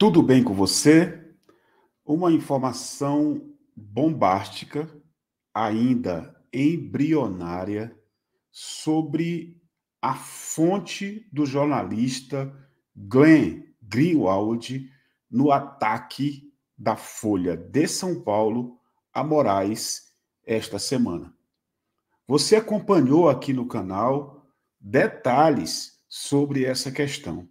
Tudo bem com você? Uma informação bombástica, ainda embrionária, sobre a fonte do jornalista Glenn Greenwald no ataque da Folha de São Paulo a Moraes esta semana. Você acompanhou aqui no canal detalhes sobre essa questão.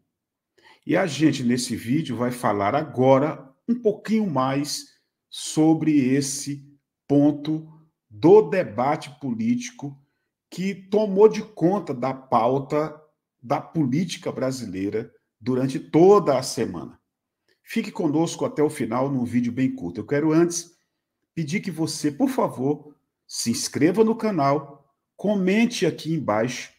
E a gente, nesse vídeo, vai falar agora um pouquinho mais sobre esse ponto do debate político que tomou de conta da pauta da política brasileira durante toda a semana. Fique conosco até o final num vídeo bem curto. Eu quero antes pedir que você, por favor, se inscreva no canal, comente aqui embaixo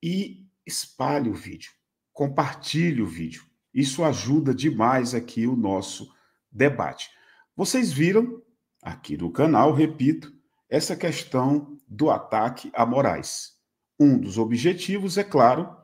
e espalhe o vídeo compartilhe o vídeo. Isso ajuda demais aqui o nosso debate. Vocês viram aqui no canal, repito, essa questão do ataque a Moraes. Um dos objetivos, é claro,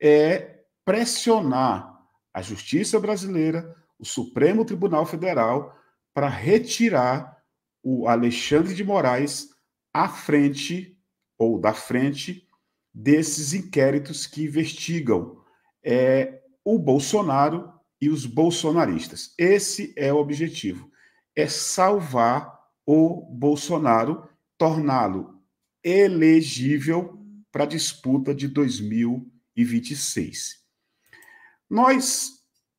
é pressionar a justiça brasileira, o Supremo Tribunal Federal, para retirar o Alexandre de Moraes à frente ou da frente desses inquéritos que investigam é o Bolsonaro e os bolsonaristas. Esse é o objetivo: é salvar o Bolsonaro, torná-lo elegível para a disputa de 2026. Nós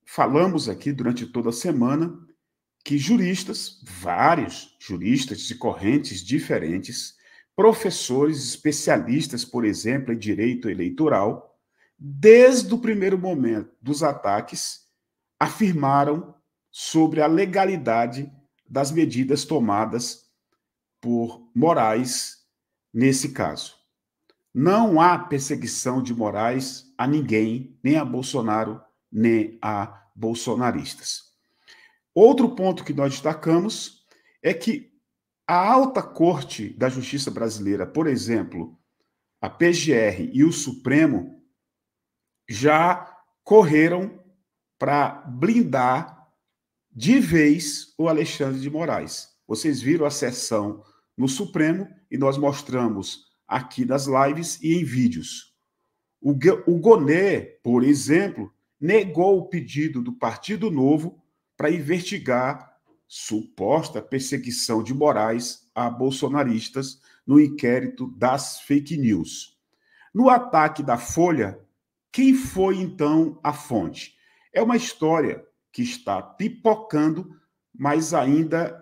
falamos aqui durante toda a semana que juristas, vários juristas de correntes diferentes, professores especialistas, por exemplo, em direito eleitoral, desde o primeiro momento dos ataques, afirmaram sobre a legalidade das medidas tomadas por Moraes nesse caso. Não há perseguição de Moraes a ninguém, nem a Bolsonaro, nem a bolsonaristas. Outro ponto que nós destacamos é que a alta corte da justiça brasileira, por exemplo, a PGR e o Supremo, já correram para blindar de vez o Alexandre de Moraes. Vocês viram a sessão no Supremo e nós mostramos aqui nas lives e em vídeos. O, o Gonet, por exemplo, negou o pedido do Partido Novo para investigar suposta perseguição de Moraes a bolsonaristas no inquérito das fake news. No ataque da Folha, quem foi então a fonte? É uma história que está pipocando, mas ainda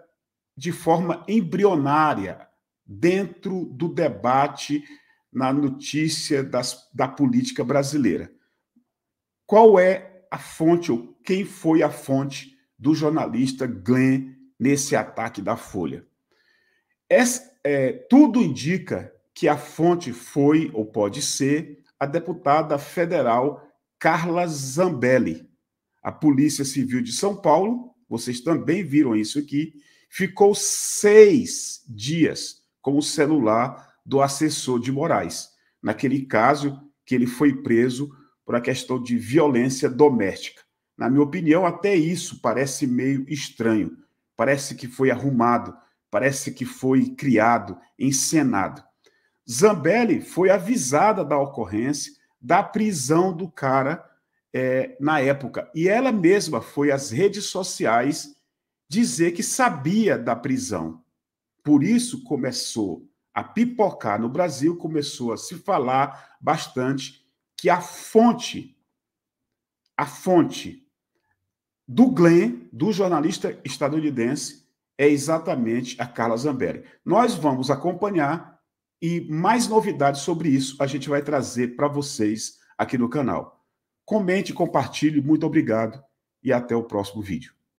de forma embrionária dentro do debate na notícia das, da política brasileira. Qual é a fonte ou quem foi a fonte do jornalista Glenn nesse ataque da Folha? Essa, é, tudo indica que a fonte foi ou pode ser a deputada federal Carla Zambelli. A Polícia Civil de São Paulo, vocês também viram isso aqui, ficou seis dias com o celular do assessor de Moraes, naquele caso que ele foi preso por a questão de violência doméstica. Na minha opinião, até isso parece meio estranho. Parece que foi arrumado, parece que foi criado, encenado. Zambelli foi avisada da ocorrência, da prisão do cara é, na época. E ela mesma foi às redes sociais dizer que sabia da prisão. Por isso começou a pipocar no Brasil, começou a se falar bastante que a fonte, a fonte do Glenn, do jornalista estadunidense, é exatamente a Carla Zambelli. Nós vamos acompanhar e mais novidades sobre isso a gente vai trazer para vocês aqui no canal. Comente, compartilhe, muito obrigado e até o próximo vídeo.